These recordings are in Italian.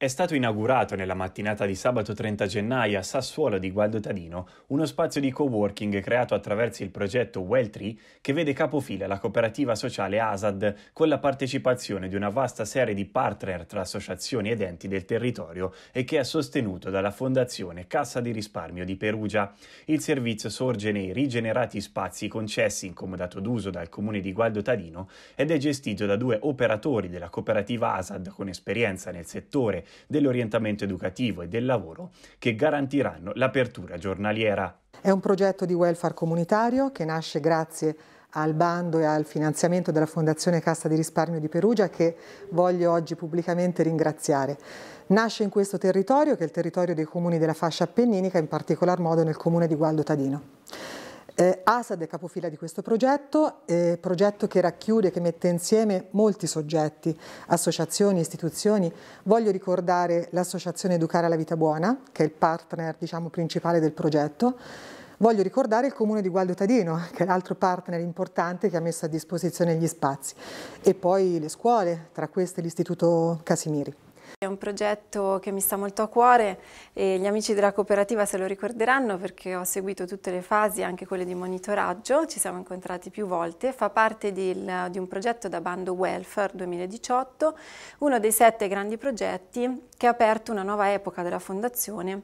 È stato inaugurato nella mattinata di sabato 30 gennaio a Sassuolo di Gualdo Tadino uno spazio di coworking creato attraverso il progetto Welltree che vede capofila la cooperativa sociale ASAD con la partecipazione di una vasta serie di partner tra associazioni ed enti del territorio e che è sostenuto dalla Fondazione Cassa di Risparmio di Perugia. Il servizio sorge nei rigenerati spazi concessi in comodato d'uso dal comune di Gualdo Tadino ed è gestito da due operatori della cooperativa ASAD con esperienza nel settore dell'orientamento educativo e del lavoro che garantiranno l'apertura giornaliera. È un progetto di welfare comunitario che nasce grazie al bando e al finanziamento della Fondazione Cassa di Risparmio di Perugia che voglio oggi pubblicamente ringraziare. Nasce in questo territorio che è il territorio dei comuni della fascia appenninica, in particolar modo nel comune di Gualdo Tadino. Eh, ASAD è capofila di questo progetto, eh, progetto che racchiude, che mette insieme molti soggetti, associazioni, istituzioni. Voglio ricordare l'associazione Educare alla Vita Buona, che è il partner diciamo, principale del progetto. Voglio ricordare il comune di Gualdo Tadino, che è l'altro partner importante che ha messo a disposizione gli spazi. E poi le scuole, tra queste l'istituto Casimiri. È un progetto che mi sta molto a cuore e gli amici della cooperativa se lo ricorderanno perché ho seguito tutte le fasi, anche quelle di monitoraggio, ci siamo incontrati più volte, fa parte del, di un progetto da bando Welfare 2018, uno dei sette grandi progetti che ha aperto una nuova epoca della fondazione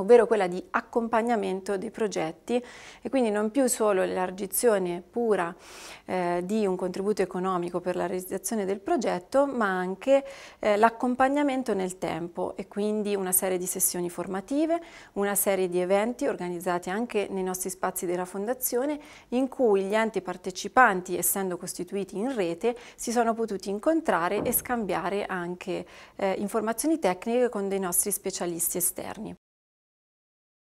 ovvero quella di accompagnamento dei progetti e quindi non più solo l'elargizione pura eh, di un contributo economico per la realizzazione del progetto, ma anche eh, l'accompagnamento nel tempo e quindi una serie di sessioni formative, una serie di eventi organizzati anche nei nostri spazi della Fondazione in cui gli enti partecipanti, essendo costituiti in rete, si sono potuti incontrare e scambiare anche eh, informazioni tecniche con dei nostri specialisti esterni.